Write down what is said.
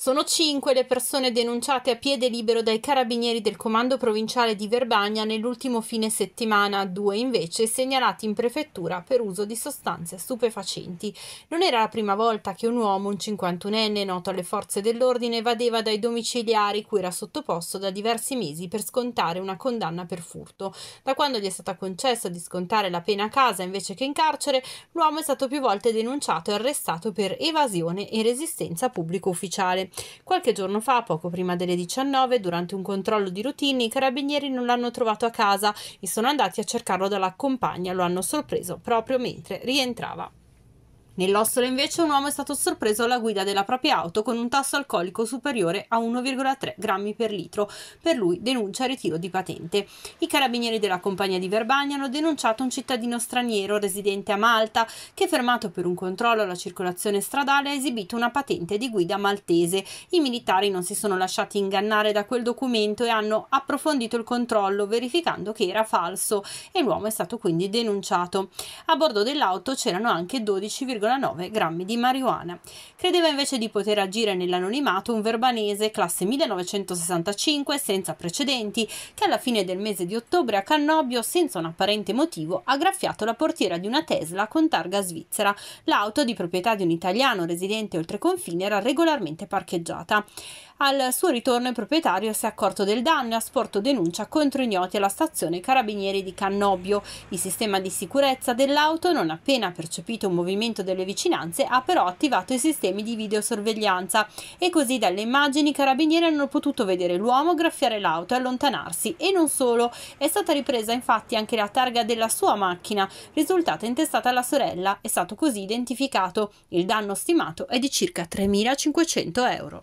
Sono cinque le persone denunciate a piede libero dai carabinieri del comando provinciale di Verbania nell'ultimo fine settimana, due invece segnalati in prefettura per uso di sostanze stupefacenti. Non era la prima volta che un uomo, un 51enne noto alle forze dell'ordine, vadeva dai domiciliari cui era sottoposto da diversi mesi per scontare una condanna per furto. Da quando gli è stata concessa di scontare la pena a casa invece che in carcere, l'uomo è stato più volte denunciato e arrestato per evasione e resistenza a pubblico ufficiale. Qualche giorno fa, poco prima delle 19, durante un controllo di routine, i carabinieri non l'hanno trovato a casa e sono andati a cercarlo dalla compagna, lo hanno sorpreso proprio mentre rientrava. Nell'Ossola invece un uomo è stato sorpreso alla guida della propria auto con un tasso alcolico superiore a 1,3 grammi per litro. Per lui denuncia ritiro di patente. I carabinieri della compagnia di Verbagna hanno denunciato un cittadino straniero residente a Malta che fermato per un controllo alla circolazione stradale ha esibito una patente di guida maltese. I militari non si sono lasciati ingannare da quel documento e hanno approfondito il controllo verificando che era falso e l'uomo è stato quindi denunciato. A bordo dell'auto c'erano anche 12,5 1,9 grammi di marijuana. Credeva invece di poter agire nell'anonimato un verbanese classe 1965 senza precedenti che alla fine del mese di ottobre a Cannobio, senza un apparente motivo, ha graffiato la portiera di una Tesla con targa svizzera. L'auto, di proprietà di un italiano residente oltre confine, era regolarmente parcheggiata. Al suo ritorno il proprietario si è accorto del danno e ha sporto denuncia contro ignoti alla stazione Carabinieri di Cannobio. Il sistema di sicurezza dell'auto, non appena percepito un movimento del delle vicinanze ha però attivato i sistemi di videosorveglianza e così dalle immagini i carabinieri hanno potuto vedere l'uomo graffiare l'auto e allontanarsi e non solo, è stata ripresa infatti anche la targa della sua macchina risultata intestata alla sorella, è stato così identificato. Il danno stimato è di circa 3.500 euro.